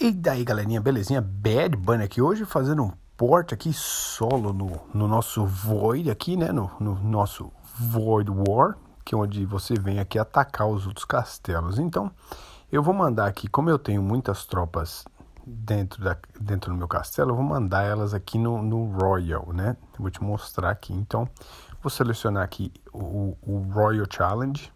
E daí galerinha, belezinha? Bad Bunny aqui hoje fazendo um porte aqui solo no, no nosso Void aqui, né? No, no nosso Void War, que é onde você vem aqui atacar os outros castelos. Então, eu vou mandar aqui, como eu tenho muitas tropas dentro, da, dentro do meu castelo, eu vou mandar elas aqui no, no Royal, né? vou te mostrar aqui. Então, vou selecionar aqui o, o Royal Challenge.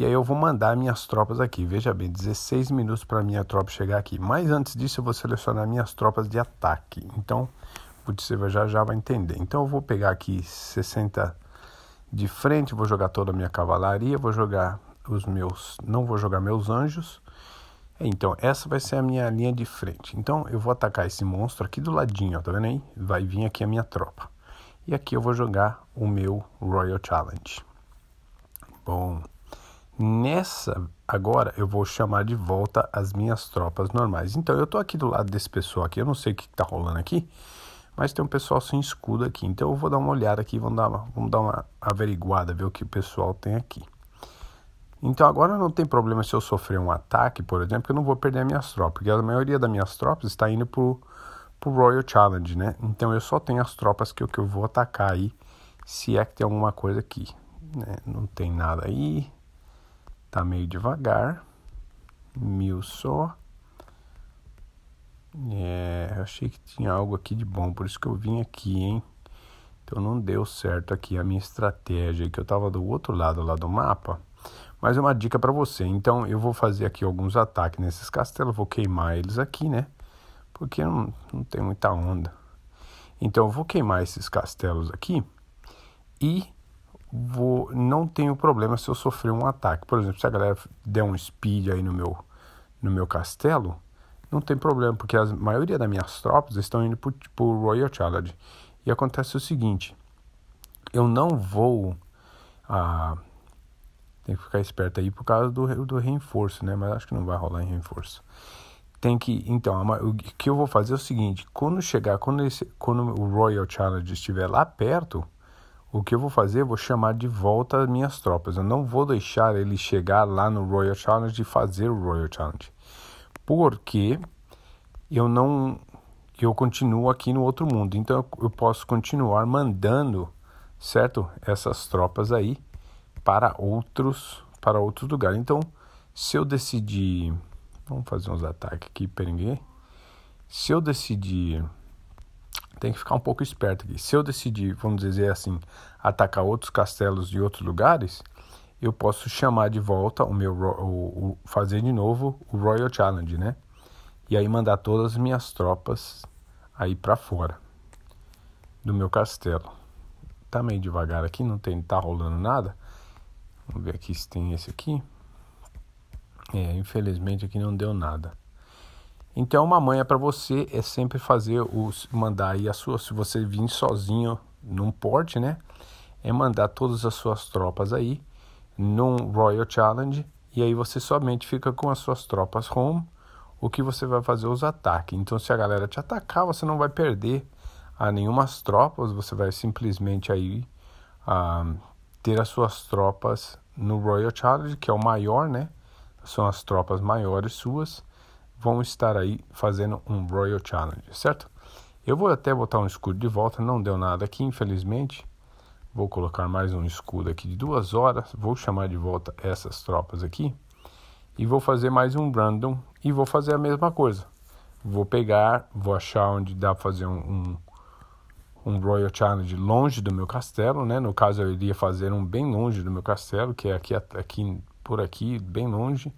E aí eu vou mandar minhas tropas aqui. Veja bem, 16 minutos para minha tropa chegar aqui. Mas antes disso eu vou selecionar minhas tropas de ataque. Então, você já já vai entender. Então eu vou pegar aqui 60 de frente, vou jogar toda a minha cavalaria, vou jogar os meus, não vou jogar meus anjos. Então, essa vai ser a minha linha de frente. Então, eu vou atacar esse monstro aqui do ladinho, ó, tá vendo aí? Vai vir aqui a minha tropa. E aqui eu vou jogar o meu Royal Challenge. Bom, Nessa, agora eu vou chamar de volta as minhas tropas normais. Então eu tô aqui do lado desse pessoal aqui, eu não sei o que, que tá rolando aqui, mas tem um pessoal sem escudo aqui. Então eu vou dar uma olhada aqui, vamos dar uma, vamos dar uma averiguada, ver o que o pessoal tem aqui. Então agora não tem problema se eu sofrer um ataque, por exemplo, que eu não vou perder as minhas tropas, porque a maioria das minhas tropas está indo pro, pro Royal Challenge, né? Então eu só tenho as tropas que, que eu vou atacar aí, se é que tem alguma coisa aqui. Né? Não tem nada aí, Tá meio devagar. Mil só. É, achei que tinha algo aqui de bom, por isso que eu vim aqui, hein? Então não deu certo aqui a minha estratégia, que eu tava do outro lado lá do mapa. Mas é uma dica para você. Então eu vou fazer aqui alguns ataques nesses castelos, vou queimar eles aqui, né? Porque não, não tem muita onda. Então eu vou queimar esses castelos aqui e vou, não tenho problema se eu sofrer um ataque. Por exemplo, se a galera der um speed aí no meu, no meu castelo, não tem problema, porque a maioria das minhas tropas estão indo para o tipo, Royal Challenge. E acontece o seguinte, eu não vou... Ah, tem que ficar esperto aí por causa do, do reforço, né? Mas acho que não vai rolar em reforço. Tem que, então, o que eu vou fazer é o seguinte: quando chegar, quando, esse, quando o Royal Challenge estiver lá perto, o que eu vou fazer? Eu vou chamar de volta as minhas tropas. Eu não vou deixar ele chegar lá no Royal Challenge e fazer o Royal Challenge. Porque eu não eu continuo aqui no outro mundo. Então eu posso continuar mandando, certo? Essas tropas aí para outros para outros lugares. Então, se eu decidir, vamos fazer uns ataques aqui peringue. Se eu decidir tem que ficar um pouco esperto aqui. Se eu decidir, vamos dizer assim, atacar outros castelos de outros lugares, eu posso chamar de volta o meu o, o, fazer de novo o Royal Challenge, né? E aí mandar todas as minhas tropas aí para fora do meu castelo. Tá meio devagar aqui, não tem tá rolando nada. Vamos ver aqui se tem esse aqui. É, infelizmente aqui não deu nada. Então, uma manha para você é sempre fazer os mandar aí a sua, se você vir sozinho num porte, né? É mandar todas as suas tropas aí num Royal Challenge e aí você somente fica com as suas tropas home, o que você vai fazer os ataques. Então, se a galera te atacar, você não vai perder a nenhuma tropas, você vai simplesmente aí ah, ter as suas tropas no Royal Challenge, que é o maior, né? São as tropas maiores suas vão estar aí fazendo um Royal Challenge, certo? Eu vou até botar um escudo de volta, não deu nada aqui, infelizmente. Vou colocar mais um escudo aqui de duas horas, vou chamar de volta essas tropas aqui. E vou fazer mais um random e vou fazer a mesma coisa. Vou pegar, vou achar onde dá para fazer um, um, um Royal Challenge longe do meu castelo, né? No caso eu iria fazer um bem longe do meu castelo, que é aqui, aqui por aqui, bem longe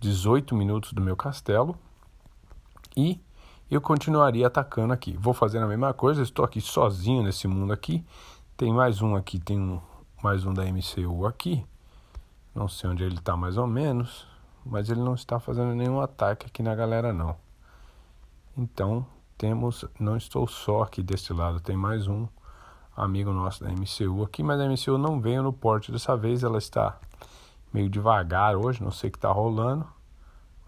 18 minutos do meu castelo e eu continuaria atacando aqui. Vou fazer a mesma coisa, estou aqui sozinho nesse mundo aqui. Tem mais um aqui, tem um, mais um da MCU aqui. Não sei onde ele está mais ou menos, mas ele não está fazendo nenhum ataque aqui na galera não. Então, temos, não estou só aqui desse lado, tem mais um amigo nosso da MCU aqui, mas a MCU não veio no porte dessa vez, ela está meio devagar hoje, não sei o que está rolando,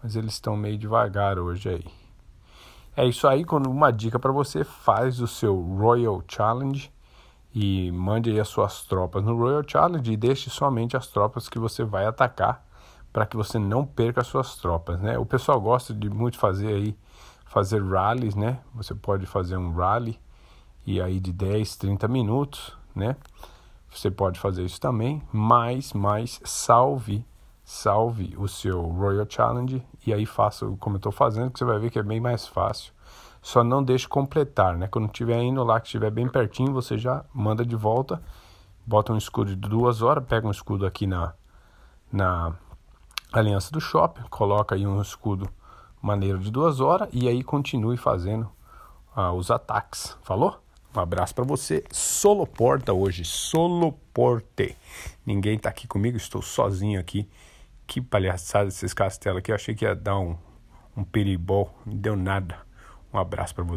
mas eles estão meio devagar hoje aí. É isso aí, uma dica para você, faz o seu Royal Challenge e mande aí as suas tropas no Royal Challenge e deixe somente as tropas que você vai atacar para que você não perca as suas tropas, né? O pessoal gosta de muito fazer aí fazer rallies, né? Você pode fazer um rally e aí de 10, 30 minutos, né? Você pode fazer isso também, mas, mas salve, salve o seu Royal Challenge e aí faça como eu estou fazendo, que você vai ver que é bem mais fácil. Só não deixe completar, né? Quando estiver indo lá, que estiver bem pertinho, você já manda de volta, bota um escudo de duas horas, pega um escudo aqui na, na aliança do shopping, coloca aí um escudo maneiro de duas horas e aí continue fazendo ah, os ataques. Falou? Um abraço para você. Soloporta hoje, Soloporte. Ninguém está aqui comigo, estou sozinho aqui. Que palhaçada esses castelos aqui. Eu achei que ia dar um, um peribol, não deu nada. Um abraço para você.